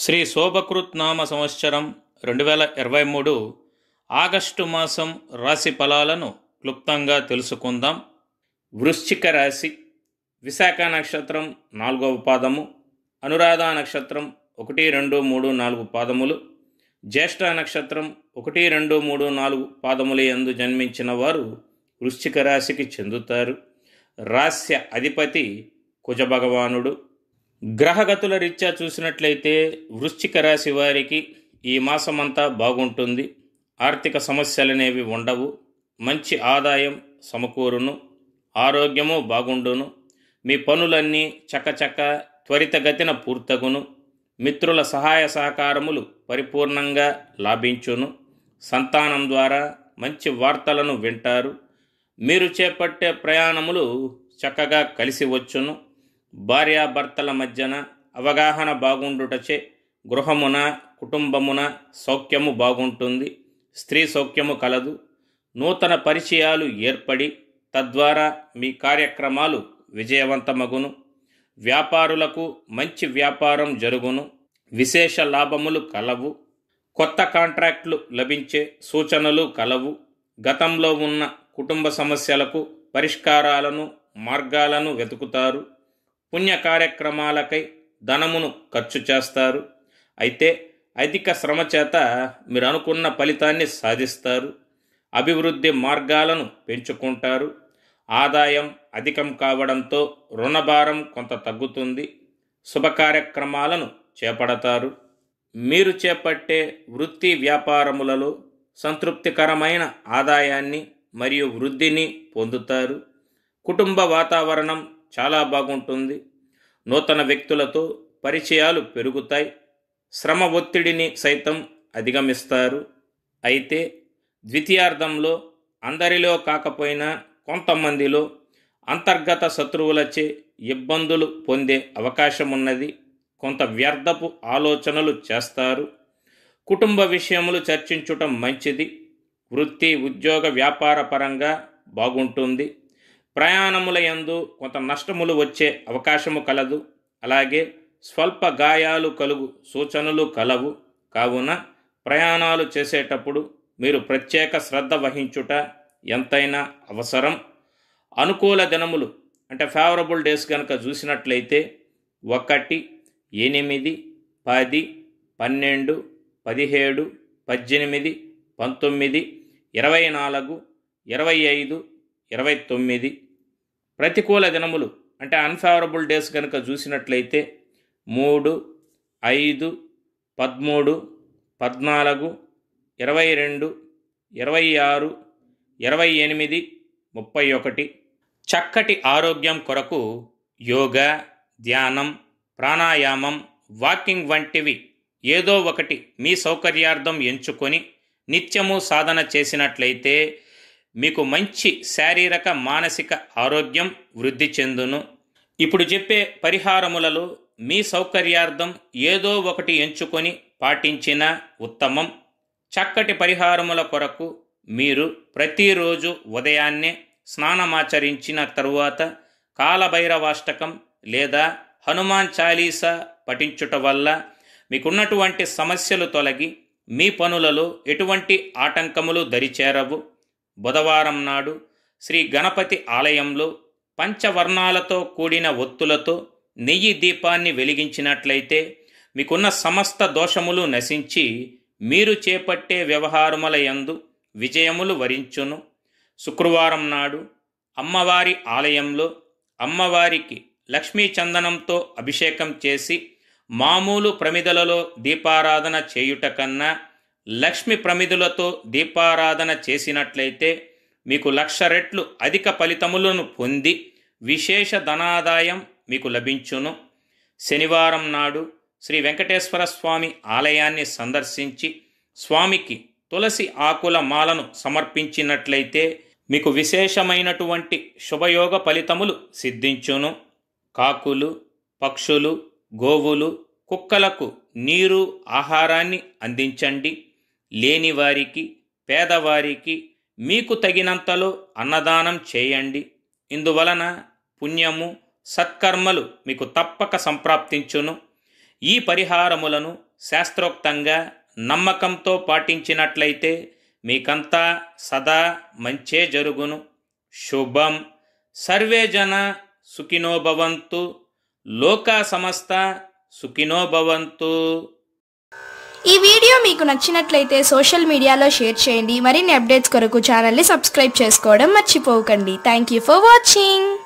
శ్రీ శోభకృత్ నామ సంవత్సరం రెండు వేల ఇరవై మూడు ఆగస్టు మాసం రాశి ఫలాలను క్లుప్తంగా తెలుసుకుందాం వృశ్చిక రాశి విశాఖ నక్షత్రం నాలుగవ పాదము అనురాధ నక్షత్రం ఒకటి రెండు మూడు నాలుగు పాదములు జ్యేష్ఠ నక్షత్రం ఒకటి రెండు మూడు నాలుగు పాదములు ఎందు జన్మించిన వారు వృశ్చిక రాశికి చెందుతారు రాస్య అధిపతి కుజభగవానుడు గ్రహగతుల రీత్యా చూసినట్లయితే వృశ్చిక రాశి వారికి ఈ మాసమంతా బాగుంటుంది ఆర్థిక సమస్యలనేవి ఉండవు మంచి ఆదాయం సమకూరును ఆరోగ్యము బాగుండును మీ పనులన్నీ చకచక త్వరితగతిన పూర్తగును మిత్రుల సహాయ సహకారములు పరిపూర్ణంగా లాభించును సంతానం ద్వారా మంచి వార్తలను వింటారు మీరు చేపట్టే ప్రయాణములు చక్కగా కలిసి వచ్చును భార్యాభర్తల మధ్యన అవగాహన బాగుండుటచే గృహమున కుటుంబమున సౌఖ్యము బాగుంటుంది స్త్రీ సౌఖ్యము కలదు నూతన పరిచయాలు ఏర్పడి తద్వారా మీ కార్యక్రమాలు విజయవంతమగును వ్యాపారులకు మంచి వ్యాపారం జరుగును విశేష లాభములు కలవు కొత్త కాంట్రాక్టులు లభించే సూచనలు కలవు గతంలో ఉన్న కుటుంబ సమస్యలకు పరిష్కారాలను మార్గాలను వెతుకుతారు పుణ్య కార్యక్రమాలకై ధనమును ఖర్చు చేస్తారు అయితే అధిక శ్రమ చేత మీరు అనుకున్న ఫలితాన్ని సాధిస్తారు అభివృద్ధి మార్గాలను పెంచుకుంటారు ఆదాయం అధికం కావడంతో రుణభారం కొంత తగ్గుతుంది శుభకార్యక్రమాలను చేపడతారు మీరు చేపట్టే వృత్తి వ్యాపారములలో సంతృప్తికరమైన ఆదాయాన్ని మరియు వృద్ధిని పొందుతారు కుటుంబ వాతావరణం చాలా బాగుంటుంది నూతన వ్యక్తులతో పరిచయాలు పెరుగుతాయి శ్రమ ఒత్తిడిని సైతం అధిగమిస్తారు అయితే ద్వితీయార్థంలో అందరిలో కాకపోయినా కొంతమందిలో అంతర్గత శత్రువులచే ఇబ్బందులు పొందే అవకాశం ఉన్నది కొంత వ్యర్థపు ఆలోచనలు చేస్తారు కుటుంబ విషయములు చర్చించటం మంచిది వృత్తి ఉద్యోగ వ్యాపార పరంగా బాగుంటుంది ప్రయాణములయందు కొంత నష్టములు వచ్చే అవకాశము కలదు అలాగే స్వల్ప గాయాలు కలుగు సూచనలు కలవు కావున ప్రయాణాలు చేసేటప్పుడు మీరు ప్రత్యేక శ్రద్ధ వహించుట ఎంతైనా అవసరం అనుకూల దినములు అంటే ఫేవరబుల్ డేస్ కనుక చూసినట్లయితే ఒకటి ఎనిమిది పది పన్నెండు పదిహేడు పద్దెనిమిది పంతొమ్మిది ఇరవై నాలుగు ఇరవై ఐదు ఇరవై తొమ్మిది ప్రతికూల దినములు అంటే అన్ఫేవరబుల్ డేస్ కనుక చూసినట్లయితే మూడు ఐదు పదమూడు పద్నాలుగు ఇరవై రెండు ఇరవై ఆరు ఇరవై ఎనిమిది ముప్పై ఒకటి చక్కటి ఆరోగ్యం కొరకు యోగా ధ్యానం ప్రాణాయామం వాకింగ్ వంటివి ఏదో ఒకటి మీ సౌకర్యార్థం ఎంచుకొని నిత్యము సాధన చేసినట్లయితే మీకు మంచి శారీరక మానసిక ఆరోగ్యం వృద్ధి చెందును ఇప్పుడు చెప్పే పరిహారములలో మీ సౌకర్యార్థం ఏదో ఒకటి ఎంచుకొని పాటించిన ఉత్తమం చక్కటి పరిహారముల కొరకు మీరు ప్రతిరోజు ఉదయాన్నే స్నానమాచరించిన తరువాత కాలభైరవాష్టకం లేదా హనుమాన్ చాలీసా పఠించుట వల్ల మీకున్నటువంటి సమస్యలు తొలగి మీ పనులలో ఎటువంటి ఆటంకములు దరిచేరవు బుధవారం నాడు శ్రీ గణపతి ఆలయంలో పంచవర్ణాలతో కూడిన ఒత్తులతో నెయ్యి దీపాన్ని వెలిగించినట్లయితే మీకున్న సమస్త దోషములు నశించి మీరు చేపట్టే వ్యవహారముల యందు విజయములు వరించును శుక్రవారం నాడు అమ్మవారి ఆలయంలో అమ్మవారికి లక్ష్మీ చందనంతో అభిషేకం చేసి మామూలు ప్రమిదలలో దీపారాధన చేయుట కన్నా లక్ష్మి ప్రమిదులతో దీపారాధన చేసినట్లయితే మీకు లక్ష రెట్లు అధిక ఫలితములను పొంది విశేష ధనాదాయం మీకు లభించును శనివారం నాడు శ్రీ వెంకటేశ్వర స్వామి ఆలయాన్ని సందర్శించి స్వామికి తులసి ఆకుల మాలను సమర్పించినట్లయితే మీకు విశేషమైనటువంటి శుభయోగ ఫలితములు సిద్ధించును కాకులు పక్షులు గోవులు కుక్కలకు నీరు ఆహారాన్ని అందించండి లేనివారికి పేదవారికి మీకు తగినంతలో అన్నదానం చేయండి ఇందువలన పుణ్యము సత్కర్మలు మీకు తప్పక సంప్రాప్తించును ఈ పరిహారములను శాస్త్రోక్తంగా నమ్మకంతో పాటించినట్లయితే మీకంతా సదా మంచే జరుగును శుభం సర్వే జన సుఖినోభవంతు లోకా సమస్త సుఖినోభవంతు ఈ వీడియో మీకు నచ్చినట్లయితే సోషల్ మీడియాలో షేర్ చేయండి మరిన్ని అప్డేట్స్ కొరకు ఛానల్ని సబ్స్క్రైబ్ చేసుకోవడం మర్చిపోకండి థ్యాంక్ ఫర్ వాచింగ్